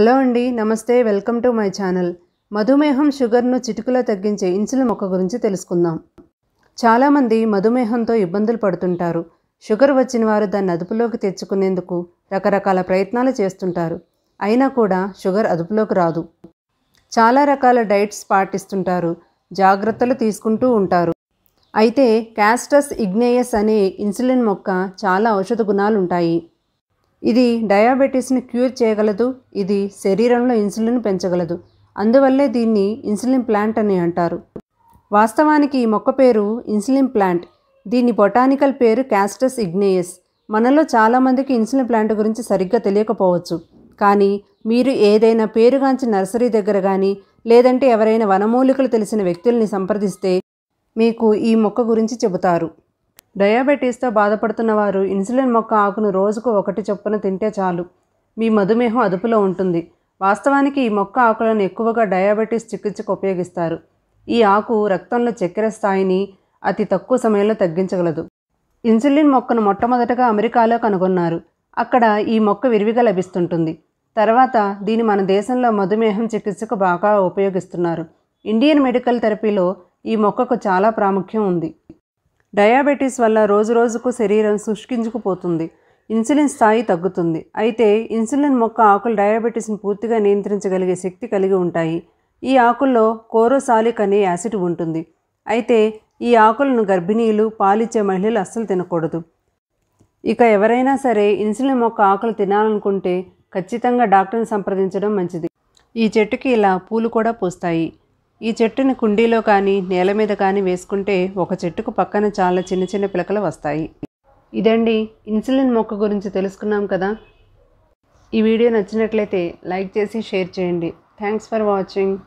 hello అండి నమస్తే welcome to my channel మధుమేహం షుగర్ను చిటుకులో తగ్గించే ఇన్సులిన్ మొక్క గురించి తెలుసుకుందాం చాలామంది మధుమేహంతో ఇబ్బందులు పడుతుంటారు షుగర్ వచ్చిన వారు దాన్ని అదుపులోకి తెచ్చుకునేందుకు రకరకాల ప్రయత్నాలు చేస్తుంటారు అయినా కూడా షుగర్ అదుపులోకి రాదు చాలా రకాల డైట్స్ పాటిస్తుంటారు జాగ్రత్తలు తీసుకుంటూ ఉంటారు అయితే క్యాస్టస్ ఇగ్నేయస్ అనే ఇన్సులిన్ మొక్క చాలా ఔషధ గుణాలు ఉంటాయి ఇది డయాబెటీస్ని క్యూర్ చేయగలదు ఇది శరీరంలో ఇన్సులిన్ పెంచగలదు అందువల్లే దీన్ని ఇన్సులిన్ ప్లాంట్ అని అంటారు వాస్తవానికి ఈ మొక్క పేరు ఇన్సులిన్ ప్లాంట్ దీని బొటానికల్ పేరు క్యాస్టస్ ఇగ్నేయస్ మనలో చాలామందికి ఇన్సులిన్ ప్లాంట్ గురించి సరిగ్గా తెలియకపోవచ్చు కానీ మీరు ఏదైనా పేరుగాంచి నర్సరీ దగ్గర కానీ లేదంటే ఎవరైనా వనమూలికలు తెలిసిన వ్యక్తుల్ని సంప్రదిస్తే మీకు ఈ మొక్క గురించి చెబుతారు డయాబెటీస్తో బాధపడుతున్న వారు ఇన్సులిన్ మొక్క ఆకును రోజుకు ఒకటి చొప్పున తింటే చాలు మీ మధుమేహం అదుపులో ఉంటుంది వాస్తవానికి ఈ మొక్క ఆకులను ఎక్కువగా డయాబెటీస్ చికిత్సకు ఉపయోగిస్తారు ఈ ఆకు రక్తంలో చక్కెర స్థాయిని అతి తక్కువ సమయంలో తగ్గించగలదు ఇన్సులిన్ మొక్కను మొట్టమొదటగా అమెరికాలో కనుగొన్నారు అక్కడ ఈ మొక్క విరివిగా లభిస్తుంటుంది తర్వాత దీని మన దేశంలో మధుమేహం చికిత్సకు బాగా ఉపయోగిస్తున్నారు ఇండియన్ మెడికల్ థెరపీలో ఈ మొక్కకు చాలా ప్రాముఖ్యం ఉంది డయాబెటీస్ వల్ల రోజు రోజుకు శరీరం శుష్కించుకుపోతుంది ఇన్సులిన్ స్థాయి తగ్గుతుంది అయితే ఇన్సులిన్ మొక్క ఆకులు డయాబెటీస్ని పూర్తిగా నియంత్రించగలిగే శక్తి కలిగి ఉంటాయి ఈ ఆకుల్లో కోరోసాలిక్ అనే యాసిడ్ ఉంటుంది అయితే ఈ ఆకులను గర్భిణీలు పాలిచ్చే మహిళలు అస్సలు తినకూడదు ఇక ఎవరైనా సరే ఇన్సులిన్ మొక్క ఆకులు తినాలనుకుంటే ఖచ్చితంగా డాక్టర్ని సంప్రదించడం మంచిది ఈ చెట్టుకి ఇలా పూలు కూడా పూస్తాయి ఈ చెట్టుని కుండీలో కానీ నేల మీద కానీ వేసుకుంటే ఒక చెట్టుకు పక్కన చాలా చిన్న చిన్న పిలకలు వస్తాయి ఇదండి ఇన్సులిన్ మొక్క గురించి తెలుసుకున్నాం కదా ఈ వీడియో నచ్చినట్లయితే లైక్ చేసి షేర్ చేయండి థ్యాంక్స్ ఫర్ వాచింగ్